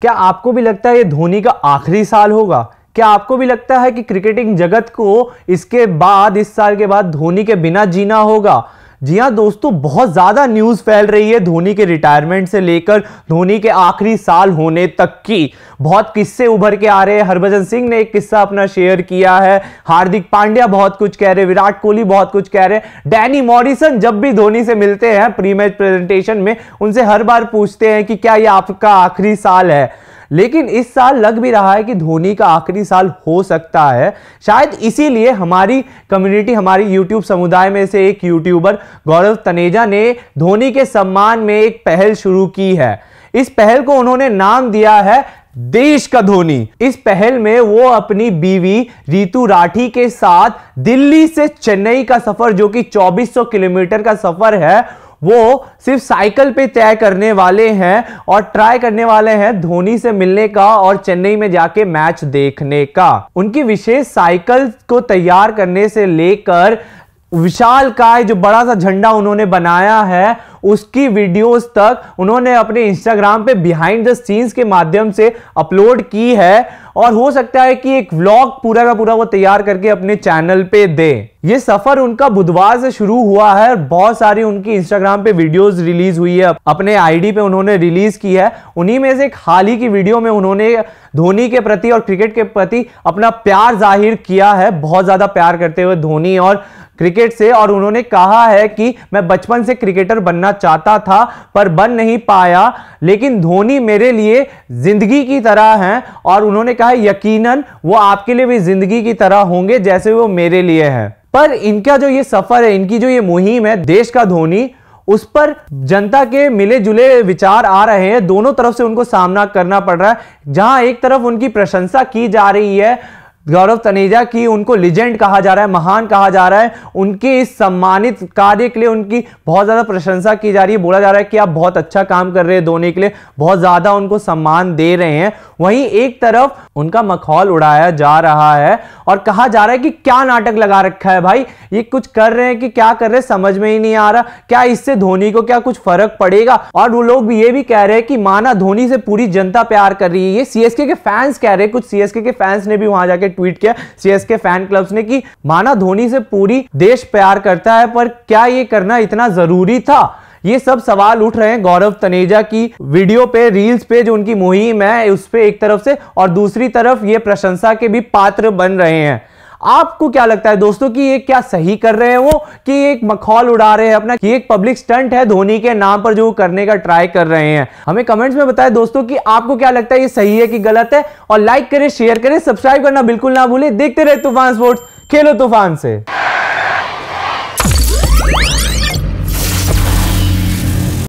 क्या आपको भी लगता है ये धोनी का आखिरी साल होगा क्या आपको भी लगता है कि क्रिकेटिंग जगत को इसके बाद इस साल के बाद धोनी के बिना जीना होगा जी हाँ दोस्तों बहुत ज़्यादा न्यूज़ फैल रही है धोनी के रिटायरमेंट से लेकर धोनी के आखिरी साल होने तक की बहुत किस्से उभर के आ रहे हैं हरभजन सिंह ने एक किस्सा अपना शेयर किया है हार्दिक पांड्या बहुत कुछ कह रहे हैं विराट कोहली बहुत कुछ कह रहे हैं डैनी मॉरिसन जब भी धोनी से मिलते हैं प्री मैच प्रेजेंटेशन में उनसे हर बार पूछते हैं कि क्या ये आपका आखिरी साल है लेकिन इस साल लग भी रहा है कि धोनी का आखिरी साल हो सकता है शायद इसीलिए हमारी कम्युनिटी हमारी यूट्यूब समुदाय में से एक यूट्यूबर गौरव तनेजा ने धोनी के सम्मान में एक पहल शुरू की है इस पहल को उन्होंने नाम दिया है देश का धोनी इस पहल में वो अपनी बीवी रीतू राठी के साथ दिल्ली से चेन्नई का सफर जो कि 2400 किलोमीटर का सफर है वो सिर्फ साइकिल पे तय करने वाले हैं और ट्राई करने वाले हैं धोनी से मिलने का और चेन्नई में जाके मैच देखने का उनकी विशेष साइकिल को तैयार करने से लेकर विशाल काय जो बड़ा सा झंडा उन्होंने बनाया है उसकी वीडियोस तक उन्होंने अपने इंस्टाग्राम पे बिहाइंड द सीन्स के माध्यम से अपलोड की है और हो सकता है कि एक व्लॉग पूरा का पूरा वो तैयार करके अपने चैनल पे दे ये सफर उनका बुधवार से शुरू हुआ है और बहुत सारी उनकी इंस्टाग्राम पे वीडियोस रिलीज हुई है अपने आईडी पे उन्होंने रिलीज की है उन्हीं में से एक हाल ही की वीडियो में उन्होंने धोनी के प्रति और क्रिकेट के प्रति अपना प्यार जाहिर किया है बहुत ज्यादा प्यार करते हुए धोनी और क्रिकेट से और उन्होंने कहा है कि मैं बचपन से क्रिकेटर बनना चाहता था पर बन नहीं पाया लेकिन धोनी मेरे लिए ज़िंदगी की तरह हैं और उन्होंने कहा यकीनन वो आपके लिए भी ज़िंदगी की तरह होंगे जैसे वो मेरे लिए हैं पर इनका जो ये सफ़र है इनकी जो ये मुहिम है देश का धोनी उस पर जनता के मिले जुले विचार आ रहे हैं दोनों तरफ से उनको सामना करना पड़ रहा है जहां एक तरफ उनकी प्रशंसा की जा रही है गौरव तनेजा की उनको लीजेंड कहा जा रहा है महान कहा जा रहा है उनके इस सम्मानित कार्य के लिए उनकी बहुत ज़्यादा प्रशंसा की जा रही है बोला जा रहा है कि आप बहुत अच्छा काम कर रहे हैं धोनी के लिए बहुत ज़्यादा उनको सम्मान दे रहे हैं वहीं एक तरफ उनका मखौल उड़ाया जा रहा है और कहा जा रहा है कि क्या नाटक लगा रखा है भाई ये कुछ कर रहे हैं कि क्या कर रहे हैं समझ में ही नहीं आ रहा क्या इससे धोनी को क्या कुछ फर्क पड़ेगा और वो लोग ये भी कह रहे हैं कि माना धोनी से पूरी जनता प्यार कर रही है ये सीएसके के फैंस कह रहे हैं कुछ सीएसके के फैंस ने भी वहां जाके ट्वीट किया सीएसके फैन क्लब्स ने कि माना धोनी से पूरी देश प्यार करता है पर क्या ये करना इतना जरूरी था ये सब सवाल उठ रहे हैं गौरव तनेजा की वीडियो पे रील्स पे जो उनकी मुहिम है उस पर एक तरफ से और दूसरी तरफ ये प्रशंसा के भी पात्र बन रहे हैं आपको क्या लगता है दोस्तों कि ये क्या सही कर रहे हैं वो कि एक मखौल उड़ा रहे हैं अपना कि एक पब्लिक स्टंट है धोनी के नाम पर जो करने का ट्राई कर रहे हैं हमें कमेंट्स में बताएं दोस्तों कि आपको क्या लगता है ये सही है कि गलत है और लाइक करें शेयर करें सब्सक्राइब करना बिल्कुल ना भूलें देखते रहे तूफान स्पोर्ट्स खेलो तूफान से